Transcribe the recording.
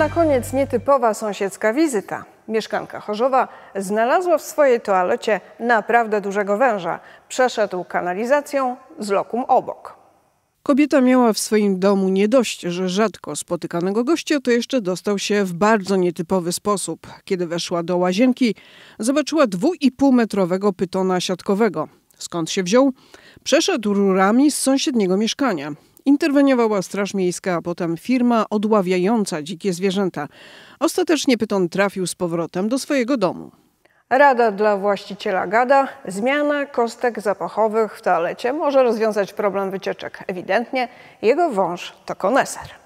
na koniec nietypowa sąsiedzka wizyta. Mieszkanka Chorzowa znalazła w swojej toalecie naprawdę dużego węża. Przeszedł kanalizacją z lokum obok. Kobieta miała w swoim domu nie dość, że rzadko spotykanego gościa, to jeszcze dostał się w bardzo nietypowy sposób. Kiedy weszła do łazienki, zobaczyła 2,5-metrowego pytona siatkowego. Skąd się wziął? Przeszedł rurami z sąsiedniego mieszkania. Interweniowała Straż Miejska, a potem firma odławiająca dzikie zwierzęta. Ostatecznie pyton trafił z powrotem do swojego domu. Rada dla właściciela gada, zmiana kostek zapachowych w toalecie może rozwiązać problem wycieczek. Ewidentnie jego wąż to koneser.